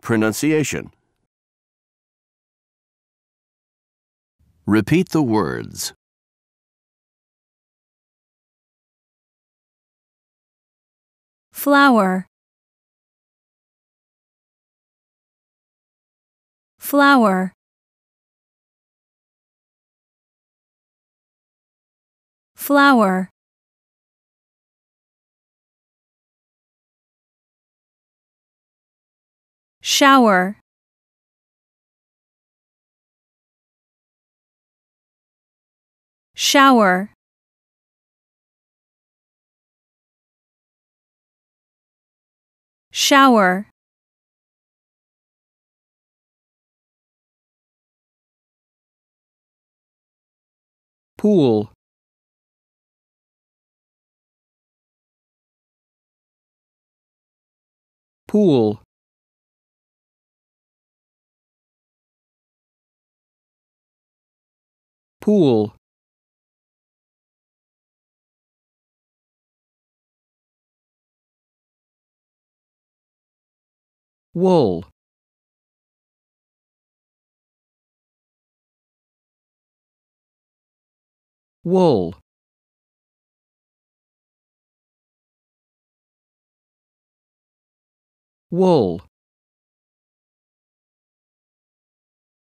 Pronunciation Repeat the words. Flower Flower Flower Shower Shower Shower Pool Pool Pool Wool Wool Wool